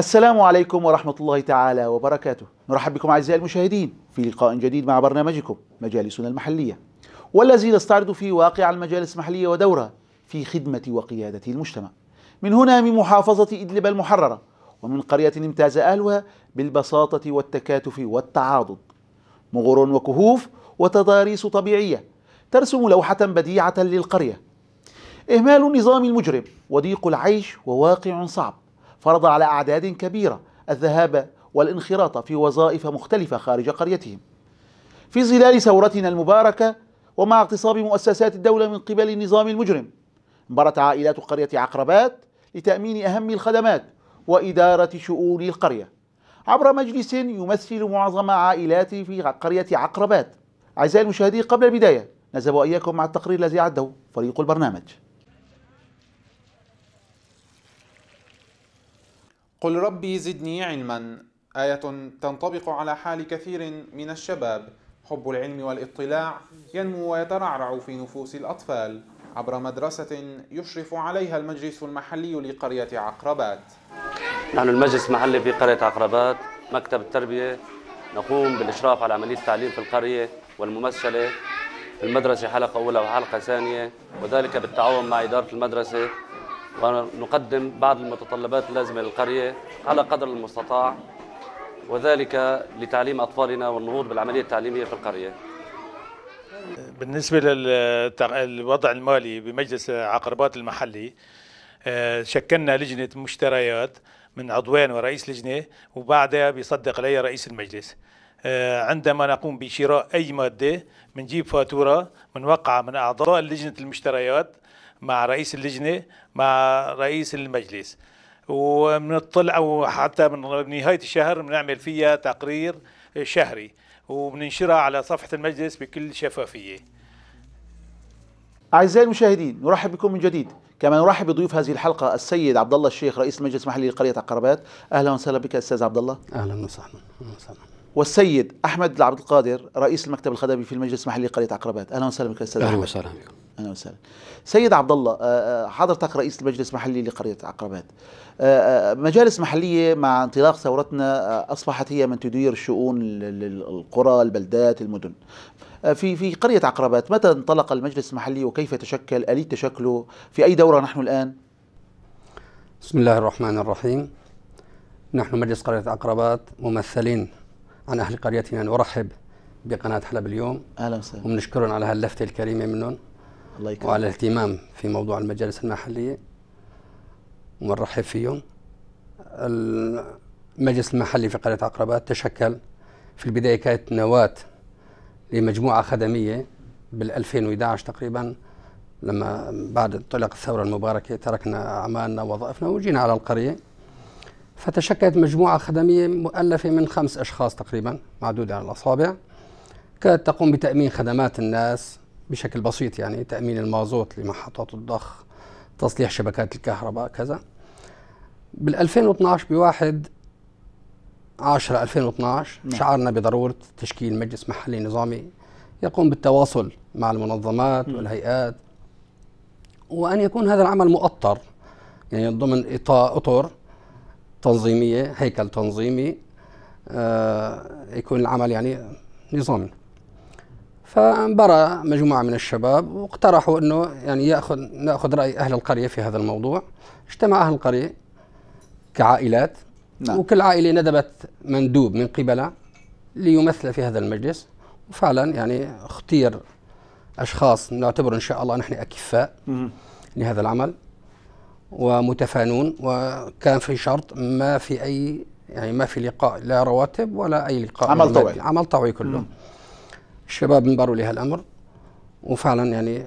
السلام عليكم ورحمة الله تعالى وبركاته نرحب بكم أعزائي المشاهدين في لقاء جديد مع برنامجكم مجالسنا المحلية والذي نستعرض فيه واقع المجالس المحلية ودورها في خدمة وقيادة المجتمع من هنا من محافظة إدلب المحررة ومن قرية امتاز أهلها بالبساطة والتكاتف والتعاضد مغر وكهوف وتضاريس طبيعية ترسم لوحة بديعة للقرية إهمال النظام المجرم وضيق العيش وواقع صعب فرض على أعداد كبيرة الذهاب والانخراط في وظائف مختلفة خارج قريتهم في ظلال ثورتنا المباركة ومع اغتصاب مؤسسات الدولة من قبل النظام المجرم انبرت عائلات قرية عقربات لتأمين أهم الخدمات وإدارة شؤون القرية عبر مجلس يمثل معظم عائلات في قرية عقربات أعزائي المشاهدين قبل البداية نذهب وإياكم مع التقرير الذي عده فريق البرنامج قل ربي زدني علما آية تنطبق على حال كثير من الشباب حب العلم والاطلاع ينمو ويترعرع في نفوس الأطفال عبر مدرسة يشرف عليها المجلس المحلي لقرية عقربات نحن المجلس المحلي في قرية عقربات مكتب التربية نقوم بالإشراف على عملية التعليم في القرية والممثلة في المدرسة حلقة أولى وحلقة ثانية وذلك بالتعاون مع إدارة المدرسة ونقدم بعض المتطلبات اللازمة للقرية على قدر المستطاع وذلك لتعليم أطفالنا والنهوض بالعملية التعليمية في القرية بالنسبة للوضع المالي بمجلس عقربات المحلي آه، شكلنا لجنة مشتريات من عضوان ورئيس لجنة وبعدها بيصدق لي رئيس المجلس آه، عندما نقوم بشراء أي مادة بنجيب فاتورة بنوقعها من أعضاء لجنة المشتريات مع رئيس اللجنة مع رئيس المجلس وبنطلع وحتى من نهاية الشهر بنعمل فيها تقرير شهري وبننشرها على صفحة المجلس بكل شفافية أعزائي المشاهدين نرحب بكم من جديد كما نرحب بضيوف هذه الحلقة السيد عبد الله الشيخ رئيس المجلس المحلي لقرية عقربات أهلا وسهلا بك أستاذ عبد الله أهلا وسهلا والسيد أحمد عبد القادر رئيس المكتب الخدمي في المجلس المحلي لقرية عقربات أهلا وسهلا بك أستاذ أهلا وسهلا بكم اهلا وسهلا. سيد عبد الله آه، آه، حضرتك رئيس المجلس المحلي لقريه عقربات. آه، مجالس محليه مع انطلاق ثورتنا اصبحت هي من تدير شؤون القرى، البلدات، المدن. في في قريه عقربات متى انطلق المجلس المحلي وكيف تشكل؟ اليه تشكله؟ في اي دوره نحن الان؟ بسم الله الرحمن الرحيم. نحن مجلس قريه عقربات ممثلين عن اهل قريتنا نرحب بقناه حلب اليوم اهلا وسهلا وبنشكرهم على هاللفته الكريمه منهم الله وعلى الاهتمام في موضوع المجالس المحلية ونرحب فيهم المجلس المحلي في قرية عقربات تشكل في البداية كانت نواة لمجموعة خدمية بال 2011 تقريبا لما بعد انطلاق الثورة المباركة تركنا أعمالنا ووظائفنا وجينا على القرية فتشكلت مجموعة خدمية مؤلفة من خمس أشخاص تقريبا معدودة على الأصابع كانت تقوم بتأمين خدمات الناس بشكل بسيط يعني تأمين المازوت لمحطات الضخ تصليح شبكات الكهرباء كذا بال 2012 بواحد 10 2012 نعم. شعرنا بضرورة تشكيل مجلس محلي نظامي يقوم بالتواصل مع المنظمات والهيئات وأن يكون هذا العمل مؤطر يعني ضمن أطر تنظيمية هيكل تنظيمي آه يكون العمل يعني نظامي فانبرى مجموعة من الشباب واقترحوا أنه يعني يأخذ نأخذ رأي أهل القرية في هذا الموضوع اجتمع أهل القرية كعائلات نعم. وكل عائلة ندبت مندوب من قبلها ليمثل في هذا المجلس وفعلا يعني اختير أشخاص نعتبر إن شاء الله نحن أكفاء مم. لهذا العمل ومتفانون وكان في شرط ما في أي يعني ما في لقاء لا رواتب ولا أي لقاء عمل طوعي عمل طوعي كله مم. الشباب انظروا لهالامر وفعلا يعني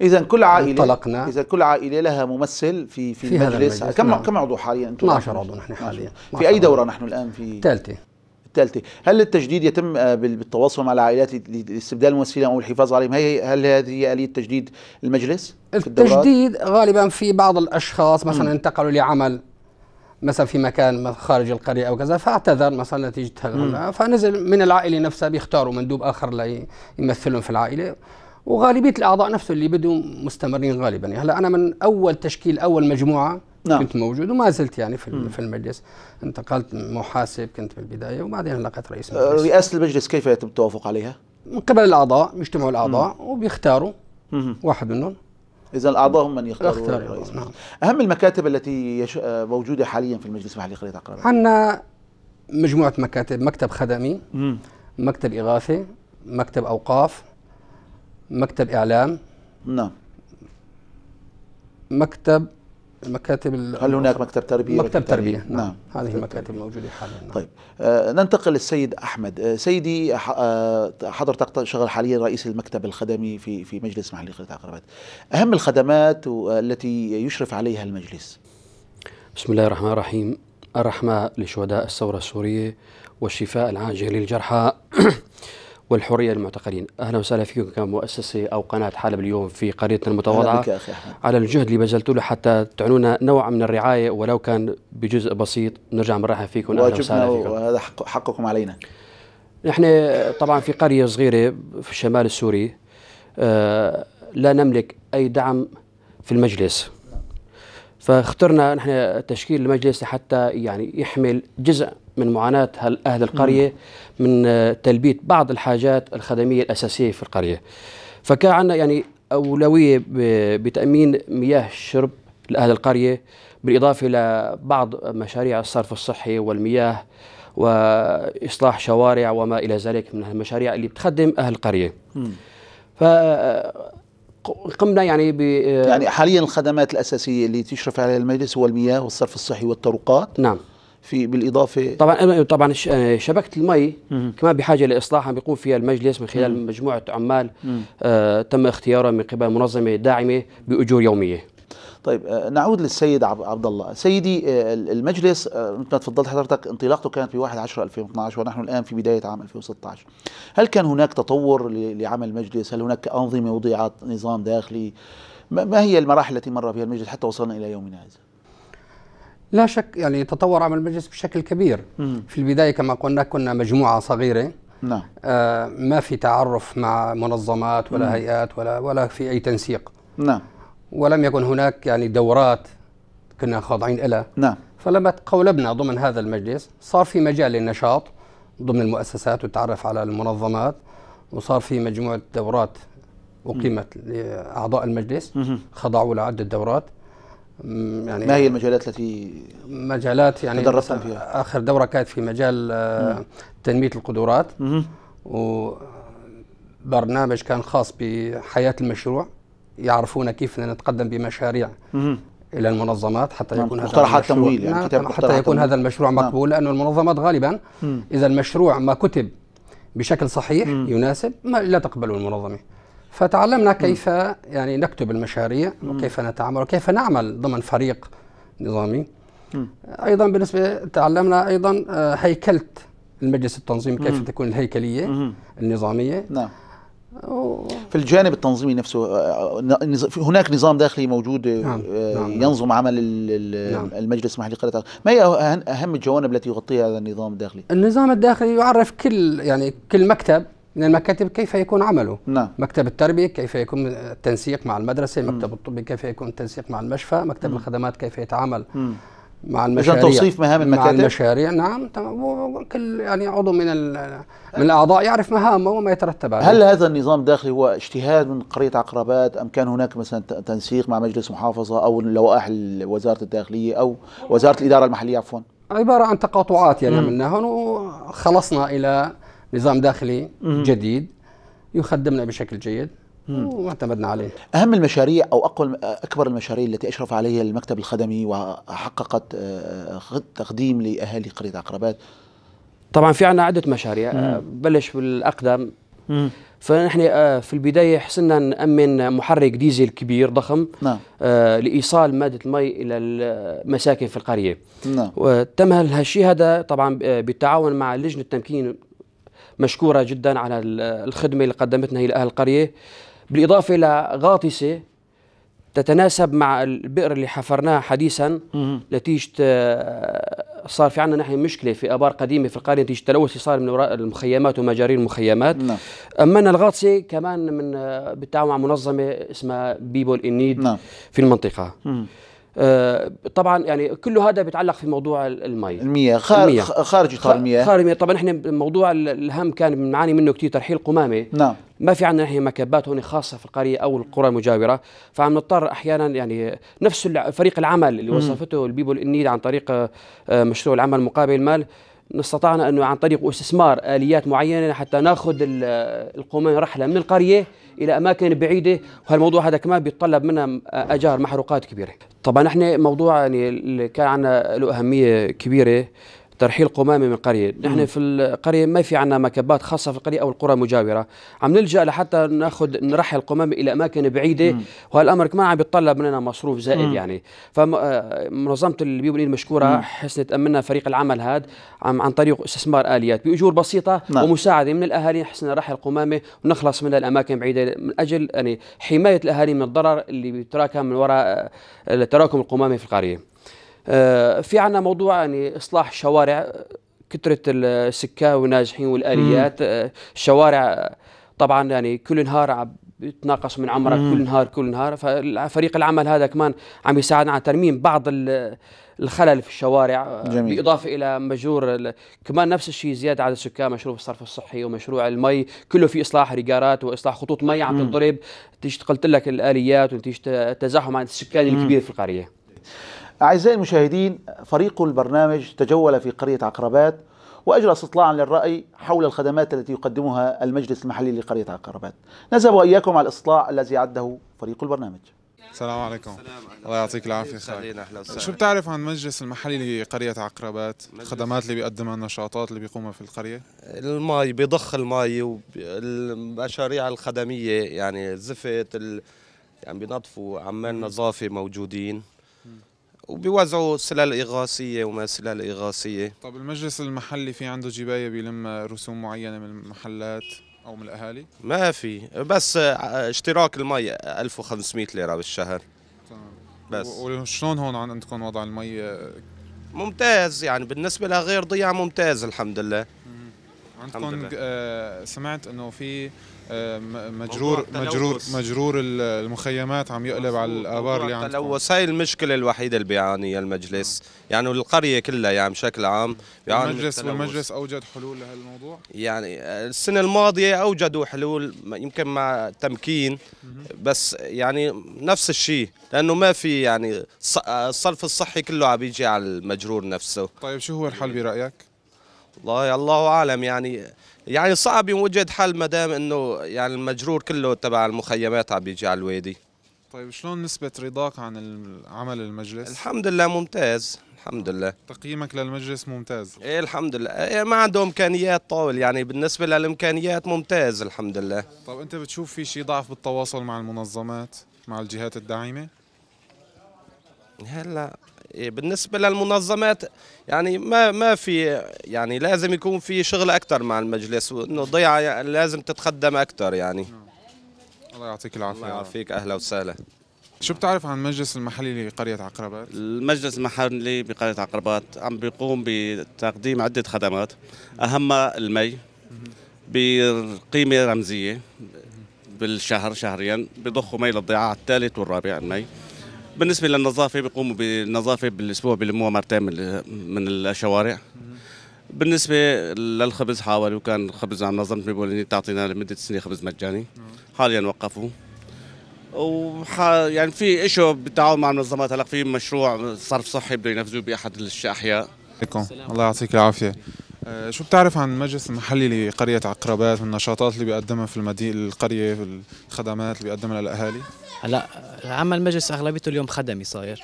اذا كل عائله انطلقنا اذا كل عائله لها ممثل في في, في المجلس كم نعم. كم عضو حاليا انتم 12 عضو نحن حاليا في اي دوره نحن الان في الثالثه الثالثه هل التجديد يتم بالتواصل مع العائلات لاستبدال الممثلين او الحفاظ عليهم هي هل هذه اليه تجديد المجلس التجديد غالبا في بعض الاشخاص مثلا انتقلوا لعمل مثلا في مكان خارج القرية أو كذا فاعتذر مثلا نتيجة هذا فنزل من العائلة نفسها بيختاروا مندوب آخر ليمثلهم في العائلة وغالبية الأعضاء نفسهم اللي بدوا مستمرين غالبا يعني هلا أنا من أول تشكيل أول مجموعة نعم. كنت موجود وما زلت يعني في مم. في المجلس انتقلت محاسب كنت في البدايه وبعدين لقيت رئيس آه، مجلس رئاسه المجلس كيف يتم التوافق عليها؟ من قبل الاعضاء بيجتمعوا الاعضاء مم. وبيختاروا مم. واحد منهم اذا الاعضاء هم من يختارون الرئيس نعم. اهم المكاتب التي يش... آه، موجوده حاليا في المجلس المحلي قريه عقرب عندنا مجموعه مكاتب مكتب خدمي مم. مكتب اغاثه مكتب اوقاف مكتب اعلام نعم مكتب المكاتب هل هناك مكتب تربيه مكتب تربيه, نعم. نعم هذه المكاتب الموجوده حاليا نعم. طيب آه ننتقل للسيد احمد آه، سيدي آه حضرتك شغل حاليا رئيس المكتب الخدمي في في مجلس محلي قطاع قرابات اهم الخدمات آه، التي يشرف عليها المجلس بسم الله الرحمن الرحيم الرحمه لشهداء الثوره السوريه والشفاء العاجل للجرحى والحرية للمعتقلين أهلا وسهلا فيكم كمؤسسة أو قناة حلب اليوم في قريتنا المتواضعة على الجهد اللي بذلتوه حتى تعنونا نوع من الرعاية ولو كان بجزء بسيط نرجع نرحب فيكم أهلا وسهلا فيكم وهذا حقكم علينا نحن طبعا في قرية صغيرة في الشمال السوري آه لا نملك أي دعم في المجلس فاخترنا نحن تشكيل المجلس حتى يعني يحمل جزء من معاناة أهل القرية من آه، تلبية بعض الحاجات الخدمية الأساسية في القرية فكان عندنا يعني أولوية بتأمين مياه الشرب لأهل القرية بالإضافة إلى بعض مشاريع الصرف الصحي والمياه وإصلاح شوارع وما إلى ذلك من المشاريع اللي بتخدم أهل القرية ف قمنا يعني ب يعني حاليا الخدمات الاساسيه اللي تشرف عليها المجلس هو المياه والصرف الصحي والطرقات نعم في بالاضافه طبعا طبعا آه، شبكه المي كمان بحاجه لاصلاحها بيقوم فيها المجلس من خلال مم. مجموعه عمال آه تم اختيارها من قبل منظمه داعمه باجور يوميه طيب آه، نعود للسيد عبد الله سيدي آه، المجلس مثل ما تفضلت حضرتك انطلاقته كانت ب 1 10 2012 ونحن الان في بدايه عام 2016 هل كان هناك تطور لعمل المجلس هل هناك انظمه وضعت نظام داخلي ما هي المراحل التي مر فيها المجلس حتى وصلنا الى يومنا هذا لا شك يعني تطور عمل المجلس بشكل كبير مم. في البداية كما قلنا كنا مجموعة صغيرة نعم آه ما في تعرف مع منظمات ولا مم. هيئات ولا ولا في أي تنسيق نعم ولم يكن هناك يعني دورات كنا خاضعين لها نعم فلما تقولبنا ضمن هذا المجلس صار في مجال للنشاط ضمن المؤسسات والتعرف على المنظمات وصار في مجموعة دورات أقيمت لأعضاء المجلس خضعوا لعدة دورات يعني ما هي المجالات التي مجالات يعني تدرسنا فيها؟ اخر دوره كانت في مجال آه، تنميه القدرات وبرنامج كان خاص بحياه المشروع يعرفون كيف نتقدم بمشاريع الى المنظمات حتى يكون نعم. هذا مقترحات تمويل يعني نعم، كتاب حتى يكون هذا المشروع مقبول لانه المنظمات غالبا اذا المشروع ما كتب بشكل صحيح يناسب ما لا تقبله المنظمه فتعلمنا كيف يعني نكتب المشاريع وكيف نتعامل وكيف نعمل ضمن فريق نظامي ايضا بالنسبه تعلمنا ايضا آه، هيكله المجلس التنظيمي كيف تكون الهيكليه النظاميه نعم في الجانب التنظيمي نفسه آه، آه، هناك نظام داخلي موجود نعم. نعم،, نعم. ينظم عمل نعم. المجلس المحلي قرية ما هي اهم الجوانب التي يغطيها هذا النظام الداخلي؟ النظام الداخلي يعرف كل يعني كل مكتب من المكاتب كيف يكون عمله نعم. مكتب التربية كيف يكون التنسيق مع المدرسة مكتب الطبي الطب كيف يكون التنسيق مع المشفى مكتب م. الخدمات كيف يتعامل م. مع المشاريع إذا توصيف مهام المكاتب مع المشاريع نعم وكل يعني عضو من من الأعضاء يعرف مهامه وما يترتب عليه هل هذا النظام الداخلي هو اجتهاد من قرية عقربات أم كان هناك مثلا تنسيق مع مجلس محافظة أو لوائح وزارة الداخلية أو وزارة الإدارة المحلية عفوا عبارة عن تقاطعات يعني عملناها وخلصنا إلى نظام داخلي مم. جديد يخدمنا بشكل جيد واعتمدنا عليه أهم المشاريع أو أقوى أكبر المشاريع التي أشرف عليها المكتب الخدمي وحققت آه، تقديم لأهالي قرية عقربات طبعا في عنا عدة مشاريع آه، مم. بلش بالأقدم مم. فنحن آه، في البداية حسنا نأمن محرك ديزل كبير ضخم نعم. لإيصال مادة المي إلى المساكن في القرية نعم. وتم هالشيء هذا طبعا بالتعاون مع لجنة تمكين مشكوره جدا على الخدمه اللي قدمتنا هي لاهل القريه بالاضافه الى غاطسه تتناسب مع البئر اللي حفرناها حديثا نتيجه آه، صار في عندنا نحن مشكله في ابار قديمه في القريه نتيجه التلوث اللي صار من وراء المخيمات ومجاري المخيمات نعم. اما الغاطسه كمان من آه، بالتعاون مع منظمه اسمها بيبول انيد نعم. في المنطقه مم. آه، طبعا يعني كل هذا بيتعلق في موضوع المي المياه خارج المياه. خارج اطار المياه خارج المياه طبعا احنا موضوع الهم كان بنعاني منه كثير ترحيل قمامه نعم ما في عندنا نحن مكبات هون خاصه في القريه او القرى المجاوره فعم نضطر احيانا يعني نفس فريق العمل اللي وصفته البيبول النيل عن طريق آه، مشروع العمل مقابل المال استطعنا انه عن طريق استثمار اليات معينه حتى ناخذ القومين رحله من القريه الى اماكن بعيده وهالموضوع هذا كمان بيتطلب منا اجار محروقات كبيره طبعا احنا موضوع يعني اللي كان عندنا له اهميه كبيره ترحيل قمامه من القريه نحن في القريه ما في عندنا مكبات خاصه في القريه او القرى المجاوره عم نلجا لحتى ناخذ نرحل قمامه الى اماكن بعيده وهالامر كمان عم يتطلب مننا مصروف زائد مم. يعني فمنظمه آه، البيو المشكوره حسنت تامنا فريق العمل هذا عن طريق استثمار اليات باجور بسيطه نعم. ومساعده من الاهالي حسنا نرحل قمامه ونخلص من الاماكن بعيده من اجل يعني حمايه الاهالي من الضرر اللي بيتراكم من وراء آه، تراكم القمامه في القريه آه، في عنا موضوع يعني اصلاح شوارع كثره السكه ناجحين والاليات آه، الشوارع طبعا يعني كل نهار عم يتناقص من عمرك كل نهار كل نهار ففريق العمل هذا كمان عم يساعدنا على ترميم بعض الخلل في الشوارع آه، جميل. بالاضافه الى مجور كمان نفس الشيء زياده عدد السكان مشروع الصرف الصحي ومشروع المي كله في اصلاح ريجارات واصلاح خطوط مي عم تنضرب نتيجه قلت لك الاليات ونتيجه تزاحم عن السكان الكبير في القريه أعزائي المشاهدين فريق البرنامج تجول في قرية عقربات وأجرى استطلاعا للرأي حول الخدمات التي يقدمها المجلس المحلي لقرية عقربات نذهب وإياكم على الإصلاع الذي عده فريق البرنامج السلام عليكم السلام الله يعطيك العافيه خالد شو بتعرف عن المجلس المحلي لقريه عقربات الخدمات اللي بيقدمها النشاطات اللي بيقومها في القريه المي بيضخ المي والمشاريع الخدميه يعني الزفت ال... يعني بينظفوا عمال نظافه موجودين وبيوزعوا سلال اغاثيه وما سلال اغاثيه طب المجلس المحلي في عنده جبايه بيلم رسوم معينه من المحلات او من الاهالي ما في بس اشتراك المي 1500 ليره بالشهر تمام بس وشلون هون عندكم وضع المي ممتاز يعني بالنسبه لغير ضيع ممتاز الحمد لله عندكم آه، سمعت انه في مجرور مجرور مجرور المخيمات عم يقلب على الابار اللي عم تلوث هاي المشكله الوحيده اللي بيعانيها المجلس نعم. يعني القريه كلها يعني بشكل عام نعم. بيعاني المجلس المجلس اوجد حلول لهالموضوع يعني السنه الماضيه اوجدوا حلول يمكن مع تمكين بس يعني نفس الشيء لانه ما في يعني الصرف الصحي كله عم يجي على المجرور نفسه طيب شو هو الحل برايك والله الله اعلم يعني يعني صعب يوجد حل ما دام انه يعني المجرور كله تبع المخيمات عم بيجي على الوادي طيب شلون نسبة رضاك عن عمل المجلس؟ الحمد لله ممتاز الحمد لله تقييمك للمجلس ممتاز ايه الحمد لله ايه ما عنده امكانيات طاول يعني بالنسبة للامكانيات ممتاز الحمد لله طيب انت بتشوف في شيء ضعف بالتواصل مع المنظمات مع الجهات الداعمة؟ هلا إيه، بالنسبه للمنظمات يعني ما ما في يعني لازم يكون في شغل اكثر مع المجلس وانه الضيعه لازم تتخدم اكثر يعني نعم. الله يعطيك العافيه الله يعافيك اهلا وسهلا شو بتعرف عن المجلس المحلي لقرية عقربات؟ المجلس المحلي بقرية عقربات عم بيقوم بتقديم عدة خدمات أهمها المي بقيمة رمزية بالشهر شهريا بضخوا مي للضيعة الثالث والرابع المي بالنسبه للنظافه بيقوموا بالنظافه بالاسبوع بيلموها مرتين من الشوارع بالنسبه للخبز حاولوا كان خبز عم نظمت بوليني تعطينا لمده سنه خبز مجاني نعم. حاليا وقفوه وح يعني في شيء بالتعاون مع المنظمات هلا في مشروع صرف صحي بده ينفذوه باحد الاحياء الله يعطيك العافيه آه، شو بتعرف عن المجلس المحلي لقرية عقربات من النشاطات اللي بيقدمها في المدينة القرية في الخدمات اللي بيقدمها للأهالي؟ هلا عمل المجلس أغلبيته اليوم خدمي صاير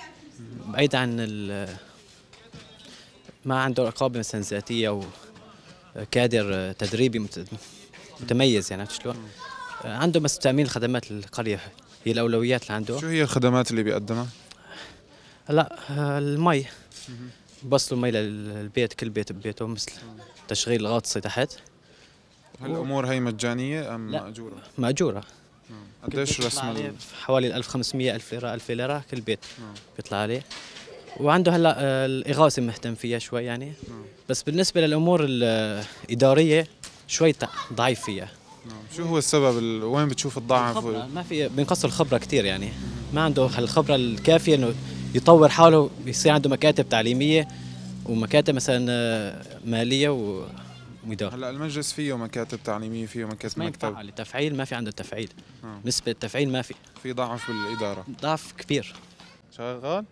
بعيد عن ال ما عنده رقابة مثلا ذاتية وكادر تدريبي متميز يعني عرفت شلون؟ آه، عنده بس تأمين الخدمات القرية هي الأولويات اللي عنده شو هي الخدمات اللي بيقدمها؟ هلا آه، المي بوصلوا مي للبيت كل بيت ببيته مثل تشغيل غاطسي تحت هالامور هي مجانيه ام لا. ماجوره؟ ماجوره نعم. قديش رسم حوالي 1500 1000 ليره 1000 ليره كل بيت مم. نعم. بيطلع عليه وعنده هلا آه، الاغاثه مهتم فيها شوي يعني مم. نعم. بس بالنسبه للامور الاداريه شوي ضعيف فيها شو هو السبب وين بتشوف الضعف؟ ما في بنقص الخبره كثير يعني ما عنده الخبره الكافيه انه يطور حاله يصير عنده مكاتب تعليميه ومكاتب مثلا آه، ماليه مدار. هلا المجلس فيه مكاتب تعليميه فيه مكاتب ما مكتب التفعيل ما في عنده تفعيل آه. نسبه التفعيل ما في في ضعف بالاداره ضعف كبير شغال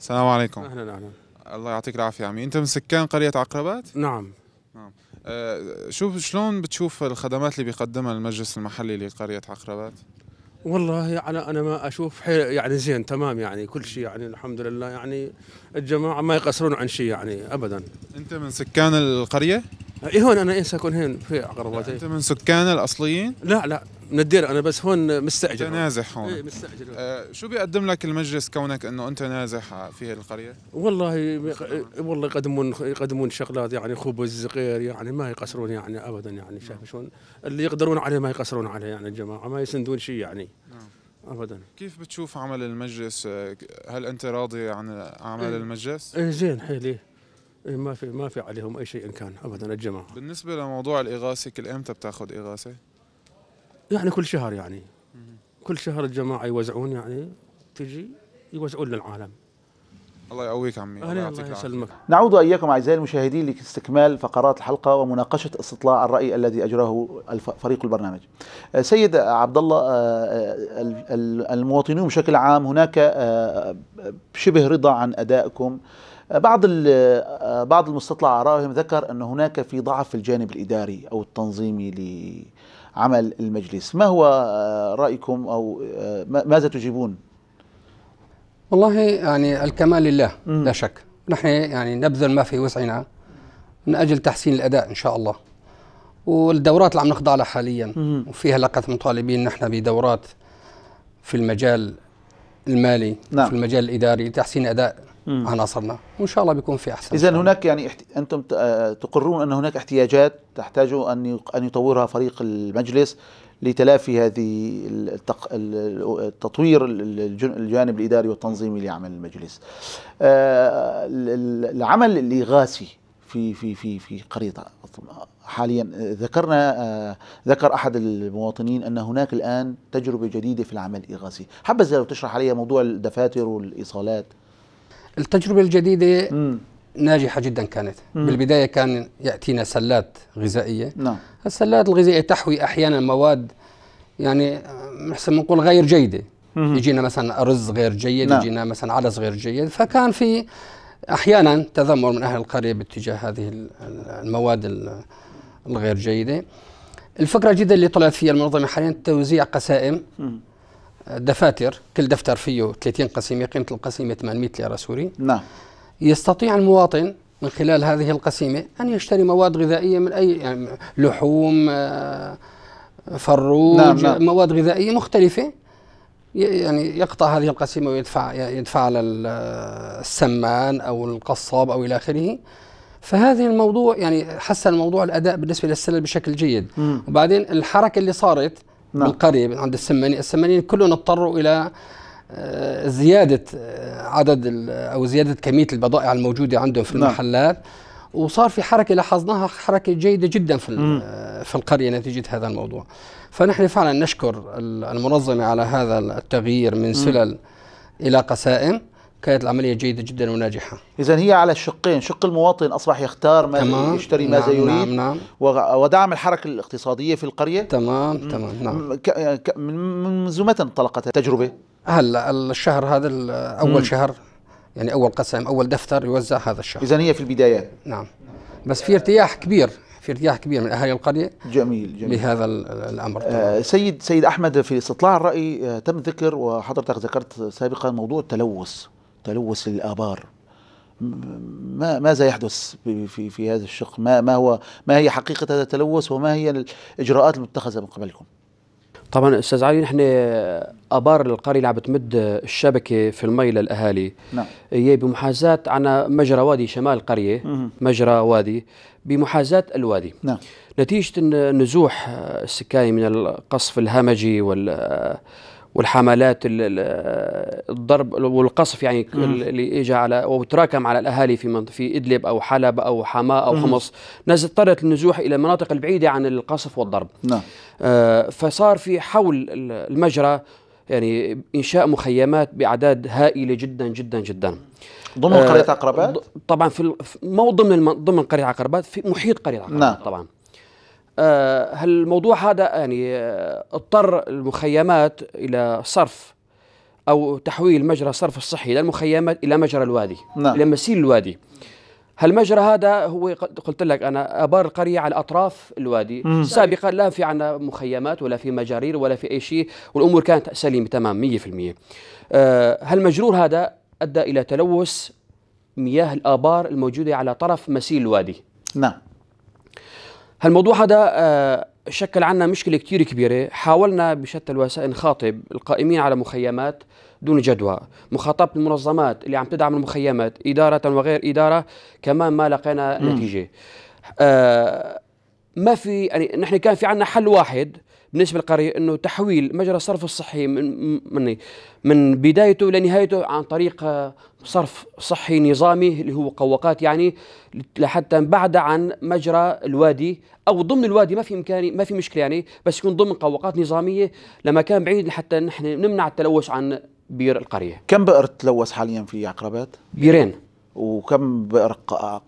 السلام عليكم اهلا اهلا الله يعطيك العافيه عمي انت من سكان قريه عقربات نعم نعم آه شو شلون بتشوف الخدمات اللي بيقدمها المجلس المحلي لقريه عقربات والله على يعني انا ما اشوف يعني زين تمام يعني كل شيء يعني الحمد لله يعني الجماعه ما يقصرون عن شيء يعني ابدا انت من سكان القريه اي هون انا إيه ساكن هون في عقربات يعني انت من سكان الاصليين؟ لا لا من الدير انا بس هون مستاجر نازح هون ايه مستاجر آه شو بيقدم لك المجلس كونك انه انت نازح في القريه؟ والله والله يقدمون يقدمون شغلات يعني خبز غير يعني ما يقصرون يعني ابدا يعني شايف نعم. شلون اللي يقدرون عليه ما يقصرون عليه يعني الجماعه ما يسندون شيء يعني نعم. ابدا كيف بتشوف عمل المجلس آه، هل انت راضي عن اعمال إيه المجلس؟ ايه زين حيلي إيه، ما في ما في عليهم اي شيء إن كان ابدا الجماعه بالنسبه لموضوع الاغاثه كل امتى بتاخذ اغاثه؟ يعني كل شهر يعني كل شهر الجماعه يوزعون يعني تجي يوزعون للعالم الله يقويك عمي الله يعطيك العافيه نعود واياكم اعزائي المشاهدين لاستكمال فقرات الحلقه ومناقشه استطلاع الراي الذي اجراه فريق البرنامج. آه، سيد عبد الله آه، آه، المواطنون بشكل عام هناك شبه رضا عن ادائكم بعض آه، بعض المستطلع آرائهم ذكر أن هناك في ضعف في الجانب الإداري أو التنظيمي لعمل المجلس ما هو آه، رأيكم أو آه، ماذا تجيبون والله يعني الكمال لله لا شك نحن يعني نبذل ما في وسعنا من أجل تحسين الأداء إن شاء الله والدورات اللي عم نخضع لها حاليا وفيها لقت مطالبين نحن بدورات في المجال المالي نعم. في المجال الإداري لتحسين أداء عناصرنا وان شاء الله بيكون في احسن اذا هناك يعني احت... انتم تقرون ان هناك احتياجات تحتاج ان ان يطورها فريق المجلس لتلافي هذه التق... التطوير الجانب الاداري والتنظيمي لعمل المجلس آه، العمل الاغاثي في في في في قريطه حاليا ذكرنا آه، ذكر احد المواطنين ان هناك الان تجربه جديده في العمل الاغاثي حبذا لو تشرح عليها موضوع الدفاتر والايصالات التجربة الجديدة م. ناجحة جدا كانت م. بالبداية كان يأتينا سلات غذائية نعم. السلات الغذائية تحوي أحيانا مواد يعني نحسن آه، نقول غير جيدة م. يجينا مثلا أرز غير جيد نعم. يجينا مثلا عدس غير جيد فكان في أحيانا تذمر من أهل القرية باتجاه هذه المواد الغير جيدة الفكرة الجديدة اللي طلعت فيها المنظمة حاليا توزيع قسائم م. دفاتر كل دفتر فيه 30 قسيمه قيمه القسيمه 800 ليره سوري نعم يستطيع المواطن من خلال هذه القسيمه ان يشتري مواد غذائيه من اي يعني لحوم آه، فروج نعم نعم. مواد غذائيه مختلفه يعني يقطع هذه القسيمه ويدفع يدفع على السمان او القصاب او الى اخره فهذه الموضوع يعني حسن موضوع الاداء بالنسبه للسلل بشكل جيد م. وبعدين الحركه اللي صارت نعم. بالقرية عند السمانين السمانين كلهم اضطروا إلى آه، زيادة آه، عدد أو زيادة كمية البضائع الموجودة عندهم في نعم. المحلات نعم. وصار في حركة لاحظناها حركة جيدة جدا في آه، في القرية نتيجة هذا الموضوع فنحن فعلا نشكر المنظمة على هذا التغيير من سلل م. إلى قسائم كانت العملية جيدة جدا وناجحة إذا هي على الشقين شق المواطن أصبح يختار ماذا تمام. يشتري نعم ماذا يريد نعم نعم. ودعم الحركة الاقتصادية في القرية تمام تمام نعم من منذ متى انطلقت التجربة؟ هلا الشهر هذا أول شهر يعني أول قسم أول دفتر يوزع هذا الشهر إذا هي في البدايات نعم بس في ارتياح كبير في ارتياح كبير من اهالي القريه جميل جميل لهذا الامر آه سيد سيد احمد في استطلاع الراي آه تم ذكر وحضرتك ذكرت سابقا موضوع التلوث تلوث الآبار ما ماذا يحدث في في هذا الشق؟ ما ما هو ما هي حقيقه هذا التلوث وما هي الاجراءات المتخذه من قبلكم؟ طبعا استاذ علي نحن ابار القريه اللي عم بتمد الشبكه في المي للاهالي نعم هي بمحاذاه عنا مجرى وادي شمال القريه مجرى وادي بمحاذاه الوادي نعم نتيجه النزوح السكاني آه، من القصف الهمجي وال آه، والحملات الضرب والقصف يعني اللي اجى على وتراكم على الاهالي في في ادلب او حلب او حماه او حمص الناس اضطرت للنزوح الى المناطق البعيده عن القصف والضرب نعم آه فصار في حول المجرى يعني انشاء مخيمات باعداد هائله جدا جدا جدا ضمن قريه آه، عقربات طبعا في مو ضمن ضمن قريه عقربات في محيط قريه عقربات نعم. طبعا آه، هل الموضوع هذا يعني آه، اضطر المخيمات إلى صرف أو تحويل مجرى صرف الصحي للمخيمات إلى مجرى الوادي نعم. إلى مسيل الوادي هالمجرى هذا هو قلت لك انا ابار القريه على اطراف الوادي مم. سابقا لا في عنا مخيمات ولا في مجارير ولا في اي شيء والامور كانت سليمه تمام 100% أه هالمجرور هذا ادى الى تلوث مياه الابار الموجوده على طرف مسيل الوادي نعم هالموضوع هذا آه، شكل عنا مشكلة كتير كبيرة حاولنا بشتى الوسائل نخاطب القائمين على مخيمات دون جدوى مخاطبة المنظمات اللي عم تدعم المخيمات إدارة وغير إدارة كمان ما لقينا نتيجة آه ما في يعني نحن كان في عندنا حل واحد بالنسبه للقريه انه تحويل مجرى الصرف الصحي من من من بدايته لنهايته عن طريق آه، صرف صحي نظامي اللي هو قوقات يعني لحتى بعد عن مجرى الوادي او ضمن الوادي ما في امكاني ما في مشكله يعني بس يكون ضمن قوقات نظاميه لما كان بعيد لحتى نحن نمنع التلوث عن بير القريه كم بئر تلوث حاليا في عقربات بيرين وكم بئر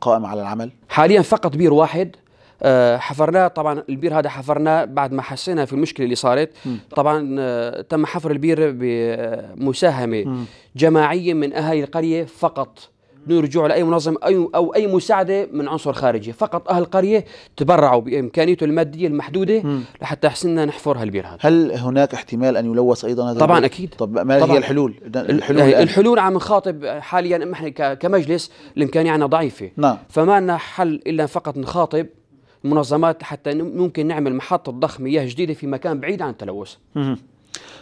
قائم على العمل حاليا فقط بير واحد آه، حفرناه طبعا البير هذا حفرناه بعد ما حسينا في المشكله اللي صارت طبعا آه، تم حفر البير بمساهمه جماعيه من اهالي القريه فقط بدون رجوع لاي منظمه أي او اي مساعده من عنصر خارجي، فقط اهل القريه تبرعوا بامكانيته الماديه المحدوده لحتى حسنا نحفر هالبير هذا. هل هناك احتمال ان يلوث ايضا هذا طبعا البير؟ اكيد طب ما طبعاً. هي الحلول؟ الحلول الحلول الحلول عم نخاطب حاليا احنا كمجلس الامكانيه عندنا ضعيفه نعم فما لنا حل الا فقط نخاطب منظمات حتى ممكن نعمل محطه ضخ مياه جديده في مكان بعيد عن التلوث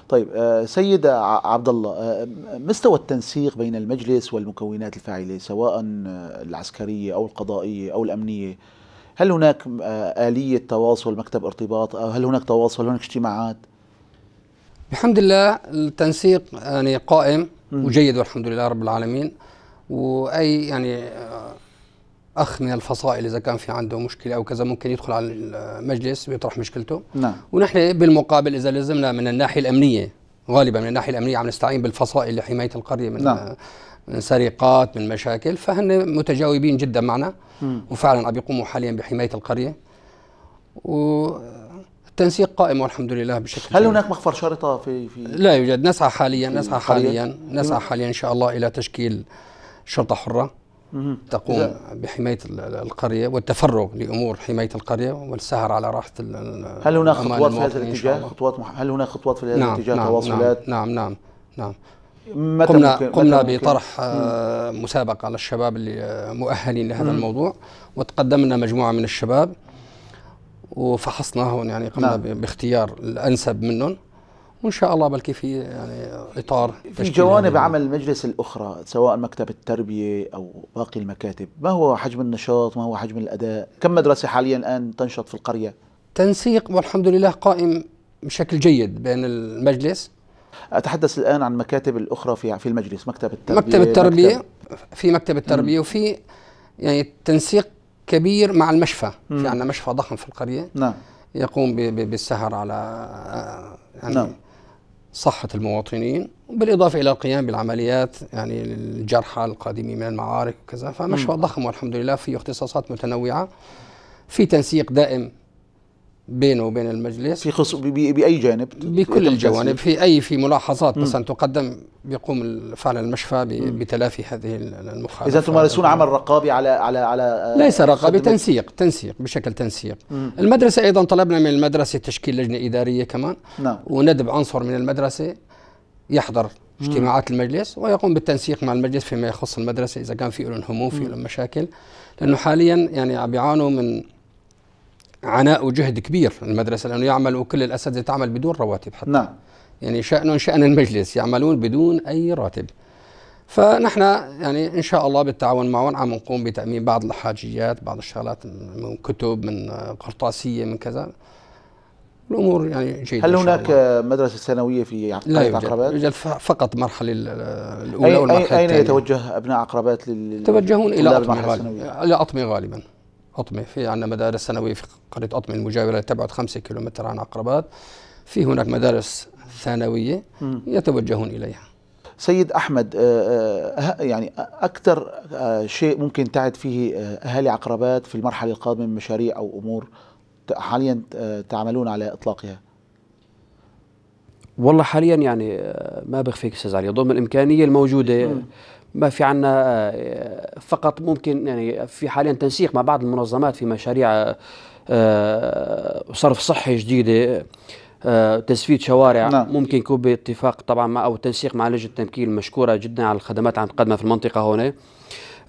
طيب آه، سيد عبد الله آه، مستوى التنسيق بين المجلس والمكونات الفاعله سواء آه، العسكريه او القضائيه او الامنيه هل هناك اليه تواصل مكتب ارتباط أو هل هناك تواصل هناك اجتماعات الحمد لله التنسيق يعني قائم وجيد والحمد لله رب العالمين واي يعني اخ من الفصائل اذا كان في عنده مشكله او كذا ممكن يدخل على المجلس ويطرح مشكلته نعم ونحن بالمقابل اذا لزمنا من الناحيه الامنيه غالبا من الناحيه الامنيه عم نستعين بالفصائل لحمايه القريه من نعم. من سرقات من مشاكل فهن متجاوبين جدا معنا وفعلا عم يقوموا حاليا بحمايه القريه و التنسيق قائم والحمد لله بشكل هل جميل. هناك مخفر شرطه في في لا يوجد نسعى حاليا نسعى حاليا نسعى نعم. حاليا ان شاء الله الى تشكيل شرطه حره تقوم بحماية القرية والتفرغ لأمور حماية القرية والسهر على راحة هل هناك خطوات في هذا الاتجاه؟ خطوات مح... هل هناك خطوات في هذا نعم الاتجاه نعم, نعم، تواصلات؟ نعم نعم نعم, نعم. قمنا ممكن؟ قمنا ممكن؟ بطرح آه، مم. مسابقة على الشباب اللي آه، مؤهلين لهذا مم. الموضوع وتقدمنا مجموعة من الشباب وفحصناهم يعني قمنا نعم. باختيار الأنسب منهم وان شاء الله بلكي في يعني اطار في جوانب يعني. عمل المجلس الاخرى سواء مكتب التربيه او باقي المكاتب، ما هو حجم النشاط؟ ما هو حجم الاداء؟ كم مدرسه حاليا الان تنشط في القريه؟ تنسيق والحمد لله قائم بشكل جيد بين المجلس اتحدث الان عن مكاتب الاخرى في في المجلس، مكتب التربيه مكتب التربيه مكتب في مكتب التربيه مم. وفي يعني تنسيق كبير مع المشفى، مم. في عندنا مشفى ضخم في القريه نعم يقوم بالسهر على يعني نعم صحة المواطنين بالإضافة إلى القيام بالعمليات يعني الجرحى القادمين من المعارك وكذا فمشروع ضخم والحمد لله فيه اختصاصات متنوعة في تنسيق دائم بينه وبين المجلس في خص... بأي جانب؟ بكل الجوانب في أي في ملاحظات مثلا تقدم يقوم فعلا المشفى ب... بتلافي هذه المخالفة إذا تمارسون عمل رقابي على على على آه، ليس رقابي تنسيق تنسيق بشكل تنسيق مم. المدرسة أيضا طلبنا من المدرسة تشكيل لجنة إدارية كمان نعم. وندب عنصر من المدرسة يحضر اجتماعات المجلس ويقوم بالتنسيق مع المجلس فيما يخص المدرسة إذا كان في لهم هموم في لهم مشاكل لأنه حاليا يعني عم من عناء وجهد كبير المدرسة لأنه يعمل كل الأساتذة تعمل بدون رواتب حتى نعم يعني شأن شأن المجلس يعملون بدون أي راتب فنحن يعني إن شاء الله بالتعاون معهم عم نقوم بتأمين بعض الحاجيات بعض الشغلات من كتب من قرطاسية من كذا الامور يعني جيده هل هناك مدرسه ثانويه في لا يوجد. عقربات؟ يوجد فقط مرحله الاولى أي والمرحله الثانيه اين يتوجه ابناء عقربات لل يتوجهون الى اطمي غالبا الى اطمي غالبا أطمي في عندنا مدارس ثانوية في قرية أطمي المجاورة تبعد خمسة كيلومتر عن عقربات في هناك مدارس ثانوية يتوجهون إليها سيد احمد آه، آه، يعني اكثر آه، شيء ممكن تعد فيه اهالي عقربات في المرحله القادمه من مشاريع او امور حاليا تعملون على اطلاقها والله حاليا يعني ما بخفيك استاذ علي ضمن الامكانيه الموجوده م. ما في عنا آه، فقط ممكن يعني في حاليا تنسيق مع بعض المنظمات في مشاريع آه، صرف صحي جديده آه، تزفيت شوارع نعم. ممكن يكون باتفاق طبعا مع او تنسيق مع لجنه التمكين المشكوره جدا على الخدمات عم تقدمها في المنطقه هون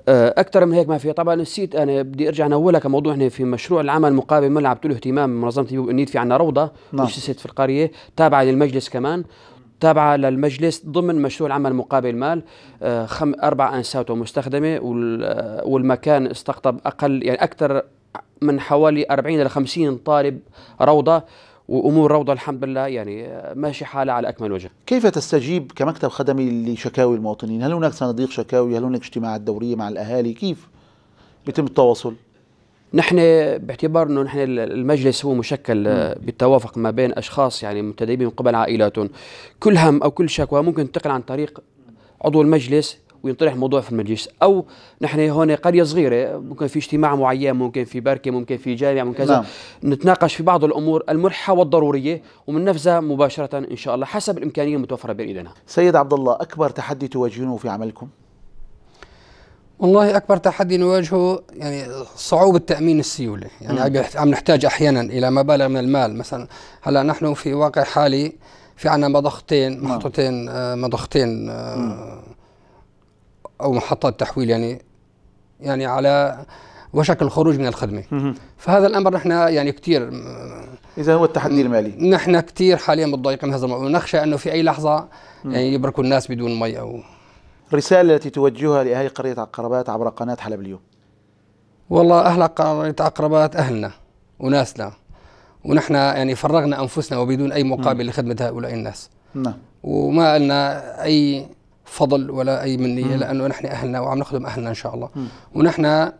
اكثر من هيك ما في طبعا نسيت انا بدي ارجع نولها كموضوع هنا في مشروع العمل مقابل ملعب له اهتمام منظمه النيد في عندنا روضه نعم. اسست في القريه تابعه للمجلس كمان تابعة للمجلس ضمن مشروع العمل مقابل مال آه، خم أربع أنسات مستخدمة آه، والمكان استقطب أقل يعني أكثر من حوالي 40 إلى 50 طالب روضة وامور روضه الحمد لله يعني آه، ماشي حالها على اكمل وجه. كيف تستجيب كمكتب خدمي لشكاوي المواطنين؟ هل هناك صناديق شكاوي؟ هل هناك اجتماعات دوريه مع الاهالي؟ كيف يتم التواصل؟ نحن باعتبار انه نحن المجلس هو مشكل آه، بالتوافق ما بين اشخاص يعني منتدبين من قبل عائلاتهم كل هم او كل شكوى ممكن تنتقل عن طريق عضو المجلس وينطرح موضوع في المجلس او نحن هون قريه صغيره ممكن في اجتماع معين ممكن في بركه ممكن في جامع ممكن كذا نعم. نتناقش في بعض الامور الملحه والضروريه نفذها مباشره ان شاء الله حسب الامكانيه المتوفره بين ايدينا سيد عبد الله اكبر تحدي تواجهونه في عملكم والله اكبر تحدي نواجهه يعني صعوبه تامين السيوله يعني عم نحتاج احيانا الى مبالغ من المال مثلا هلا نحن في واقع حالي في عندنا مضختين نعم. محطتين آه، مضختين آه، او محطات تحويل يعني يعني على وشك الخروج من الخدمه فهذا الامر نحن يعني كثير آه، اذا هو التحدي المالي نحن كثير حاليا متضايقين من هذا الموضوع ونخشى انه في اي لحظه يعني يبركوا الناس بدون مي او الرسالة التي توجهها لأهل قرية عقربات عبر قناة حلب اليوم والله أهل قرية عقربات أهلنا وناسنا ونحن يعني فرغنا أنفسنا وبدون أي مقابل م. لخدمة هؤلاء الناس نعم وما لنا أي فضل ولا أي منية لأنه نحن أهلنا وعم نخدم أهلنا إن شاء الله م. ونحن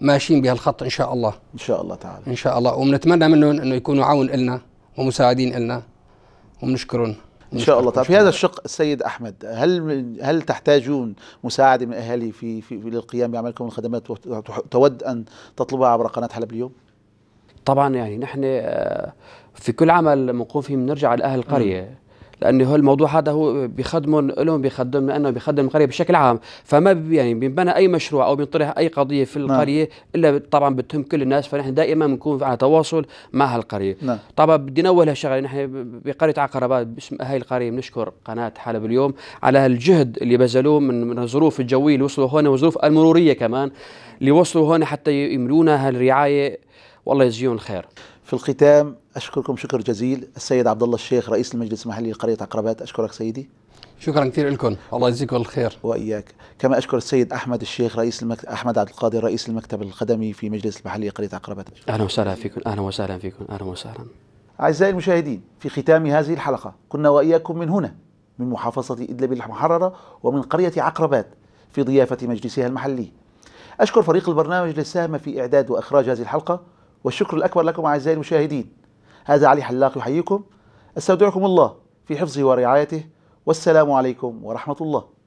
ماشيين بهالخط إن شاء الله إن شاء الله تعالى إن شاء الله وبنتمنى منهم أنه يكونوا عون إلنا ومساعدين إلنا وبنشكرهم ان شاء الله طيب في هذا الشق السيد احمد هل هل تحتاجون مساعده من اهالي في في, في للقيام بعملكم الخدمات تود ان تطلبها عبر قناه حلب اليوم؟ طبعا يعني نحن آه، في كل عمل بنقوم فيه بنرجع لاهل القريه لانه هو الموضوع هذا هو بيخدمهم لهم بيخدم لانه بيخدم القريه بشكل عام فما يعني بينبنى اي مشروع او بينطرح اي قضيه في نعم. القريه نعم. الا طبعا بتهم كل الناس فنحن دائما بنكون على تواصل مع هالقريه نعم. طبعا بدي نوه لشغله نحن بقريه عقربات باسم هاي القريه بنشكر قناه حلب اليوم على الجهد اللي بذلوه من من الظروف الجويه اللي وصلوا هون والظروف المروريه كمان اللي وصلوا هون حتى يملونا هالرعايه والله يجزيهم الخير في الختام أشكركم شكر جزيل السيد عبد الله الشيخ رئيس المجلس المحلي لقرية عقربات أشكرك سيدي شكرا كثير لكم الله يجزيكم الخير وإياك كما أشكر السيد أحمد الشيخ رئيس المكتب أحمد عبد القادر رئيس المكتب القدمي في مجلس المحلي لقرية عقربات أهلا وسهلا فيكم أهلا وسهلا فيكم أهلا وسهلا أعزائي المشاهدين في ختام هذه الحلقة كنا وإياكم من هنا من محافظة إدلب المحررة ومن قرية عقربات في ضيافة مجلسها المحلي أشكر فريق البرنامج للساهمة في إعداد وإخراج هذه الحلقة والشكر الأكبر لكم أعزائي المشاهدين هذا علي حلاق يحييكم استودعكم الله في حفظه ورعايته والسلام عليكم ورحمة الله